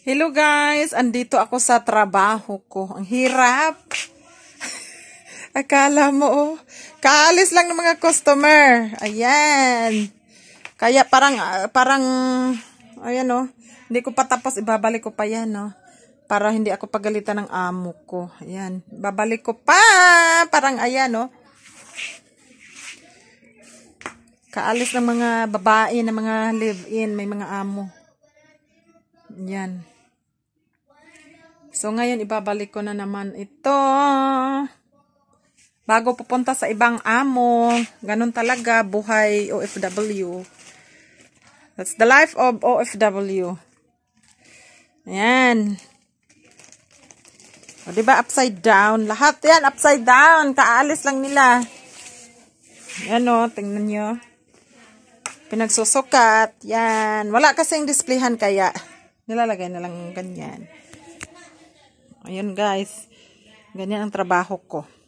Hello guys, andito ako sa trabaho ko. Ang hirap. Akala mo, oh, kaalis lang ng mga customer. Ayan. Kaya parang, ah, parang, ayan oh, hindi ko pa tapos, ibabalik ko pa yan oh. Para hindi ako pagalitan ng amo ko. Ayan, babalik ko pa. Parang ayan oh. Kaalis ng mga babae, ng mga live-in, may mga amo. Yan. So, ngayon, ibabalik ko na naman ito. Bago pupunta sa ibang amo. Ganun talaga, buhay OFW. That's the life of OFW. Ayan. O, diba, upside down. Lahat yan, upside down. Kaalis lang nila. Ayan o, tingnan nyo. Pinagsusukat. Yan. Wala kasing displayhan kaya nilalagay na lang ganyan. Ayun guys, ganyan ang trabaho ko.